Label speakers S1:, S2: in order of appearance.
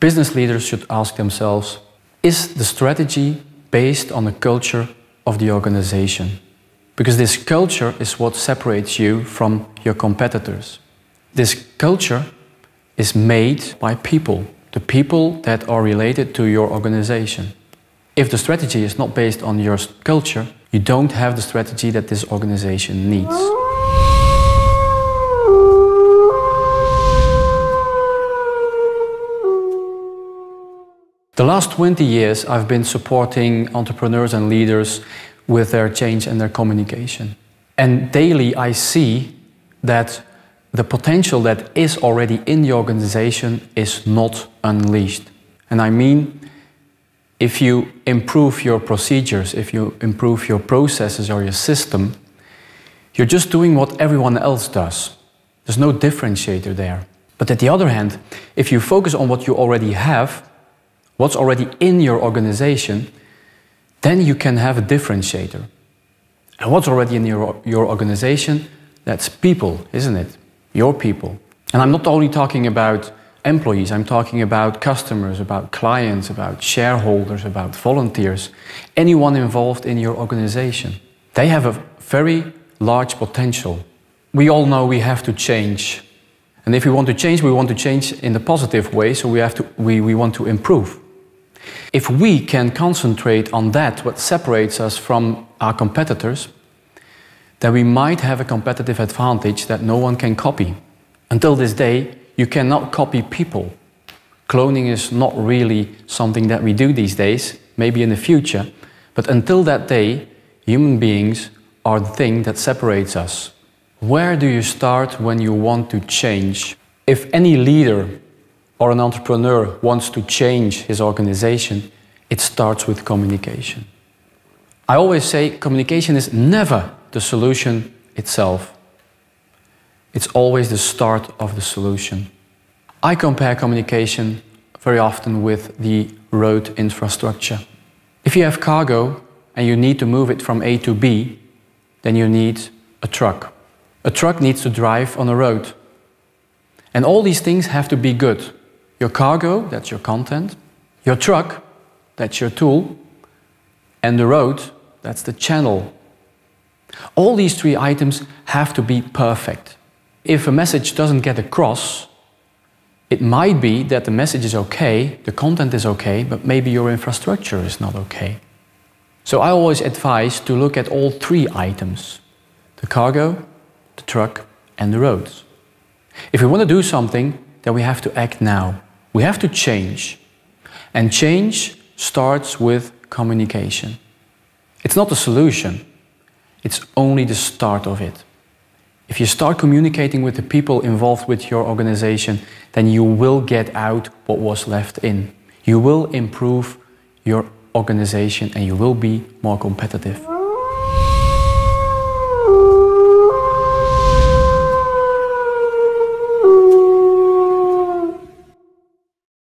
S1: Business leaders should ask themselves is the strategy based on the culture of the organization? Because this culture is what separates you from your competitors. This culture is made by people, the people that are related to your organization. If the strategy is not based on your culture, you don't have the strategy that this organization needs. The last 20 years, I've been supporting entrepreneurs and leaders with their change and their communication. And daily, I see that the potential that is already in the organization is not unleashed. And I mean, if you improve your procedures, if you improve your processes or your system, you're just doing what everyone else does. There's no differentiator there. But at the other hand, if you focus on what you already have, what's already in your organization, then you can have a differentiator. And what's already in your, your organization, that's people, isn't it? Your people. And I'm not only talking about employees, I'm talking about customers, about clients, about shareholders, about volunteers, anyone involved in your organization. They have a very large potential. We all know we have to change. And if we want to change, we want to change in a positive way, so we, have to, we, we want to improve. If we can concentrate on that, what separates us from our competitors, then we might have a competitive advantage that no one can copy. Until this day, you cannot copy people. Cloning is not really something that we do these days, maybe in the future, but until that day, human beings are the thing that separates us. Where do you start when you want to change? If any leader or an entrepreneur wants to change his organization, it starts with communication. I always say communication is never the solution itself. It's always the start of the solution. I compare communication very often with the road infrastructure. If you have cargo and you need to move it from A to B, then you need a truck. A truck needs to drive on a road. And all these things have to be good your cargo, that's your content, your truck, that's your tool, and the road, that's the channel. All these three items have to be perfect. If a message doesn't get across, it might be that the message is okay, the content is okay, but maybe your infrastructure is not okay. So I always advise to look at all three items the cargo, the truck, and the roads. If we want to do something, then we have to act now. We have to change. And change starts with communication. It's not the solution, it's only the start of it. If you start communicating with the people involved with your organization, then you will get out what was left in. You will improve your organization and you will be more competitive.